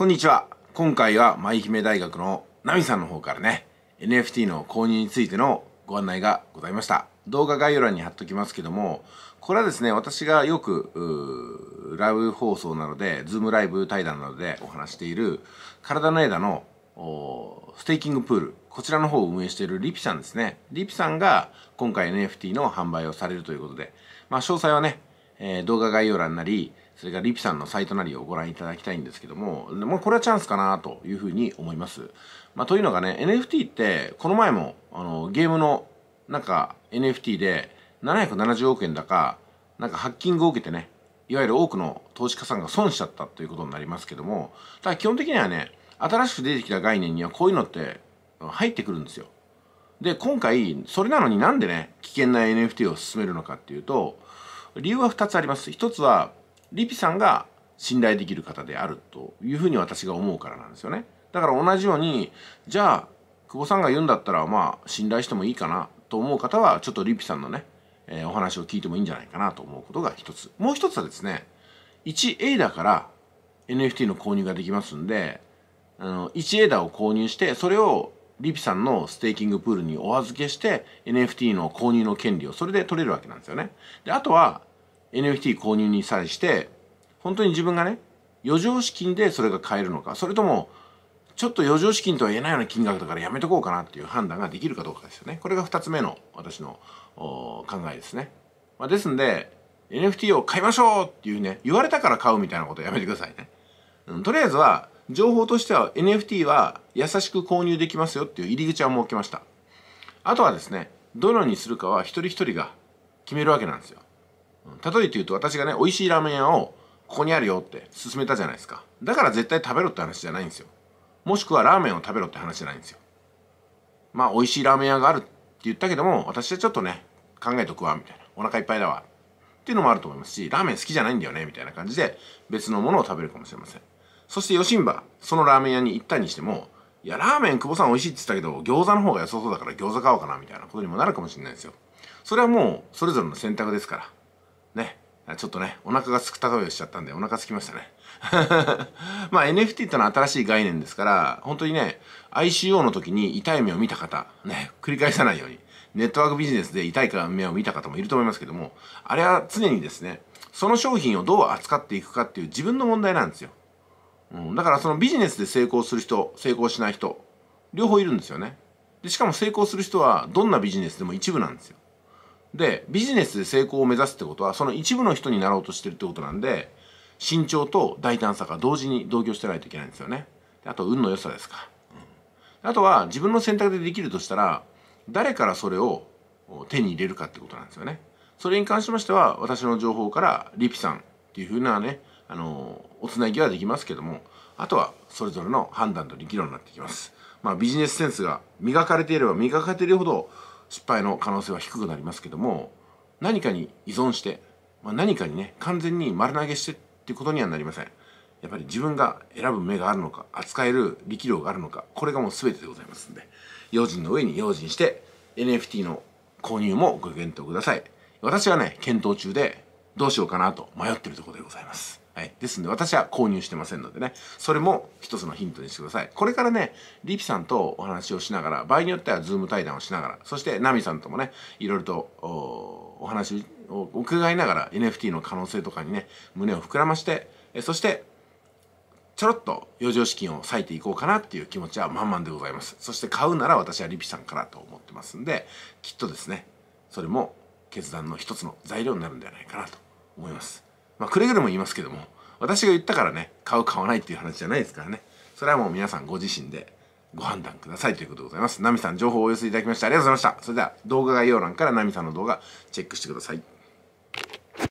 こんにちは。今回は舞姫大学のナミさんの方からね、NFT の購入についてのご案内がございました。動画概要欄に貼っときますけども、これはですね、私がよく、ライブ放送なので、ズームライブ対談などでお話している、体の枝のステーキングプール、こちらの方を運営しているリピさんですね。リピさんが今回 NFT の販売をされるということで、まあ詳細はね、えー、動画概要欄なり、それからリピさんのサイトなりをご覧いただきたいんですけども、もこれはチャンスかなというふうに思います。まあ、というのがね、NFT って、この前も、あの、ゲームの、なんか NFT で、770億円だか、なんかハッキングを受けてね、いわゆる多くの投資家さんが損しちゃったということになりますけども、ただ基本的にはね、新しく出てきた概念にはこういうのって入ってくるんですよ。で、今回、それなのになんでね、危険な NFT を進めるのかっていうと、理由は2つあります。1つは、リピさんが信頼できる方であるというふうに私が思うからなんですよね。だから同じように、じゃあ、久保さんが言うんだったら、まあ、信頼してもいいかなと思う方は、ちょっとリピさんのね、えー、お話を聞いてもいいんじゃないかなと思うことが1つ。もう1つはですね、1A だから NFT の購入ができますんで、あの、1A だを購入して、それをリピさんのステーキングプールにお預けして NFT の購入の権利をそれで取れるわけなんですよね。で、あとは NFT 購入に際して、本当に自分がね、余剰資金でそれが買えるのか、それとも、ちょっと余剰資金とは言えないような金額だからやめとこうかなっていう判断ができるかどうかですよね。これが2つ目の私の考えですね。まあ、ですんで、NFT を買いましょうっていうね、言われたから買うみたいなことやめてくださいね。うん、とりあえずは、情報としては NFT は優しく購入できますよっていう入り口は設けましたあとはですねどのようにするかは一人一人が決めるわけなんですよ例えて言うと私がね美味しいラーメン屋をここにあるよって勧めたじゃないですかだから絶対食べろって話じゃないんですよもしくはラーメンを食べろって話じゃないんですよまあ美味しいラーメン屋があるって言ったけども私はちょっとね考えとくわみたいなお腹いっぱいだわっていうのもあると思いますしラーメン好きじゃないんだよねみたいな感じで別のものを食べるかもしれませんそしてヨシンバ、そのラーメン屋に行ったにしても、いや、ラーメン久保さん美味しいって言ったけど、餃子の方が良さそうだから餃子買おうかな、みたいなことにもなるかもしれないですよ。それはもう、それぞれの選択ですから。ね。ちょっとね、お腹がすくたとをしちゃったんで、お腹すきましたね。まあ NFT ってのは新しい概念ですから、本当にね、ICO の時に痛い目を見た方、ね、繰り返さないように、ネットワークビジネスで痛い目を見た方もいると思いますけども、あれは常にですね、その商品をどう扱っていくかっていう自分の問題なんですよ。うん、だからそのビジネスで成功する人成功しない人両方いるんですよねでしかも成功する人はどんなビジネスでも一部なんですよでビジネスで成功を目指すってことはその一部の人になろうとしてるってことなんで身長と大胆さが同時に同居してないといけないんですよねあと運の良さですか、うん、あとは自分の選択でできるとしたら誰からそれを手に入れるかってことなんですよねそれに関しましては私の情報からリピさんっていうふうなねあのおつなぎはできますけどもあとはそれぞれの判断と力量になってきます、まあ、ビジネスセンスが磨かれていれば磨かれているほど失敗の可能性は低くなりますけども何かに依存して、まあ、何かにね完全に丸投げしてっていうことにはなりませんやっぱり自分が選ぶ目があるのか扱える力量があるのかこれがもう全てでございますんで用心の上に用心して NFT の購入もご検討ください私はね検討中でどうしようかなと迷ってるところでございますはい。ですので、私は購入してませんのでね、それも一つのヒントにしてください。これからね、リピさんとお話をしながら、場合によってはズーム対談をしながら、そしてナミさんともね、いろいろとお話を伺いながら NFT の可能性とかにね、胸を膨らまして、えそして、ちょろっと余剰資金を割いていこうかなっていう気持ちは満々でございます。そして買うなら私はリピさんからと思ってますんで、きっとですね、それも決断の一つの材料になるんではないかなと思います。まあ、くれぐれも言いますけども、私が言ったからね、買う買わないっていう話じゃないですからね。それはもう皆さんご自身でご判断くださいということでございます。ナミさん、情報をお寄せいただきましてありがとうございました。それでは動画概要欄からナミさんの動画チェックしてください。